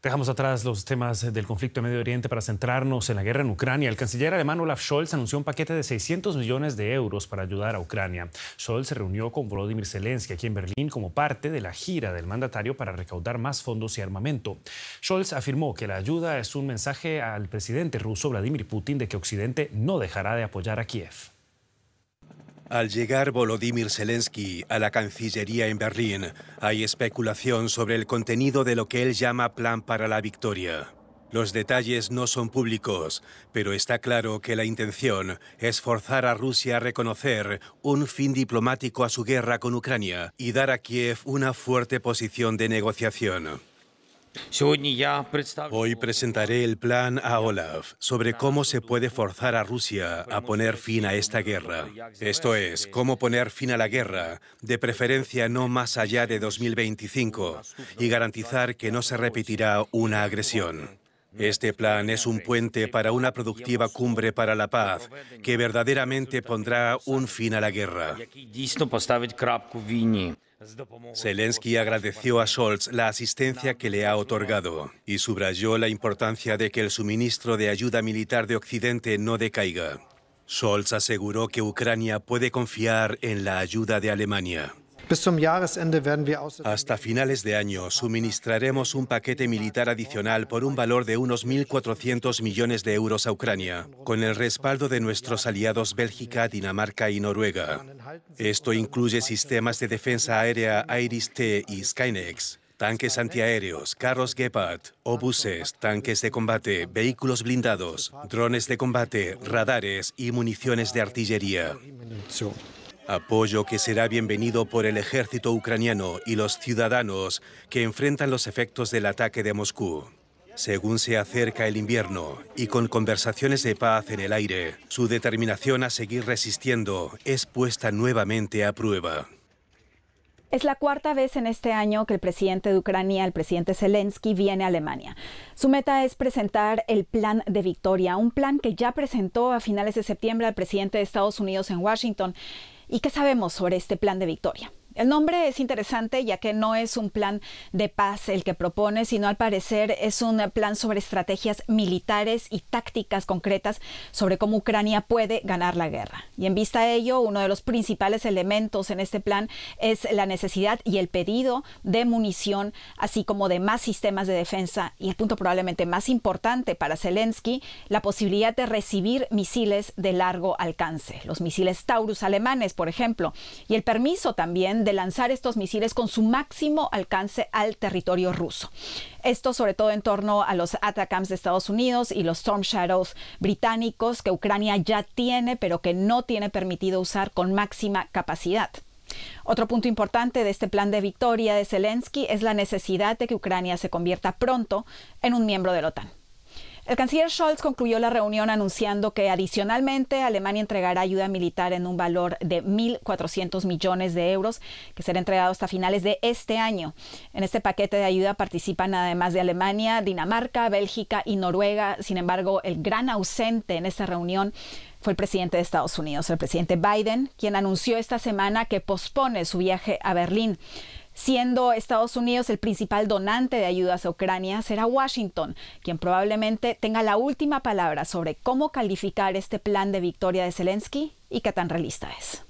Dejamos atrás los temas eh, del conflicto en Medio Oriente para centrarnos en la guerra en Ucrania. El canciller alemán Olaf Scholz anunció un paquete de 600 millones de euros para ayudar a Ucrania. Scholz se reunió con Vladimir Zelensky aquí en Berlín como parte de la gira del mandatario para recaudar más fondos y armamento. Scholz afirmó que la ayuda es un mensaje al presidente ruso Vladimir Putin de que Occidente no dejará de apoyar a Kiev. Al llegar Volodymyr Zelensky a la Cancillería en Berlín, hay especulación sobre el contenido de lo que él llama Plan para la Victoria. Los detalles no son públicos, pero está claro que la intención es forzar a Rusia a reconocer un fin diplomático a su guerra con Ucrania y dar a Kiev una fuerte posición de negociación. Hoy presentaré el plan a Olaf sobre cómo se puede forzar a Rusia a poner fin a esta guerra. Esto es, cómo poner fin a la guerra, de preferencia no más allá de 2025, y garantizar que no se repetirá una agresión. Este plan es un puente para una productiva cumbre para la paz que verdaderamente pondrá un fin a la guerra. Zelensky agradeció a Scholz la asistencia que le ha otorgado y subrayó la importancia de que el suministro de ayuda militar de Occidente no decaiga. Scholz aseguró que Ucrania puede confiar en la ayuda de Alemania. Hasta finales de año suministraremos un paquete militar adicional por un valor de unos 1.400 millones de euros a Ucrania, con el respaldo de nuestros aliados Bélgica, Dinamarca y Noruega. Esto incluye sistemas de defensa aérea Iris-T y Skynex, tanques antiaéreos, carros Gepard, obuses, tanques de combate, vehículos blindados, drones de combate, radares y municiones de artillería. Apoyo que será bienvenido por el ejército ucraniano y los ciudadanos que enfrentan los efectos del ataque de Moscú. Según se acerca el invierno y con conversaciones de paz en el aire, su determinación a seguir resistiendo es puesta nuevamente a prueba. Es la cuarta vez en este año que el presidente de Ucrania, el presidente Zelensky, viene a Alemania. Su meta es presentar el plan de victoria, un plan que ya presentó a finales de septiembre al presidente de Estados Unidos en Washington. ¿Y qué sabemos sobre este plan de victoria? El nombre es interesante ya que no es un plan de paz el que propone, sino al parecer es un plan sobre estrategias militares y tácticas concretas sobre cómo Ucrania puede ganar la guerra. Y en vista de ello, uno de los principales elementos en este plan es la necesidad y el pedido de munición, así como de más sistemas de defensa y el punto probablemente más importante para Zelensky, la posibilidad de recibir misiles de largo alcance, los misiles Taurus alemanes, por ejemplo, y el permiso también de lanzar estos misiles con su máximo alcance al territorio ruso. Esto sobre todo en torno a los Atacams de Estados Unidos y los Storm Shadows británicos que Ucrania ya tiene pero que no tiene permitido usar con máxima capacidad. Otro punto importante de este plan de victoria de Zelensky es la necesidad de que Ucrania se convierta pronto en un miembro de la OTAN. El canciller Scholz concluyó la reunión anunciando que adicionalmente Alemania entregará ayuda militar en un valor de 1.400 millones de euros que será entregado hasta finales de este año. En este paquete de ayuda participan además de Alemania, Dinamarca, Bélgica y Noruega. Sin embargo, el gran ausente en esta reunión fue el presidente de Estados Unidos, el presidente Biden, quien anunció esta semana que pospone su viaje a Berlín siendo Estados Unidos el principal donante de ayudas a Ucrania, será Washington quien probablemente tenga la última palabra sobre cómo calificar este plan de victoria de Zelensky y qué tan realista es.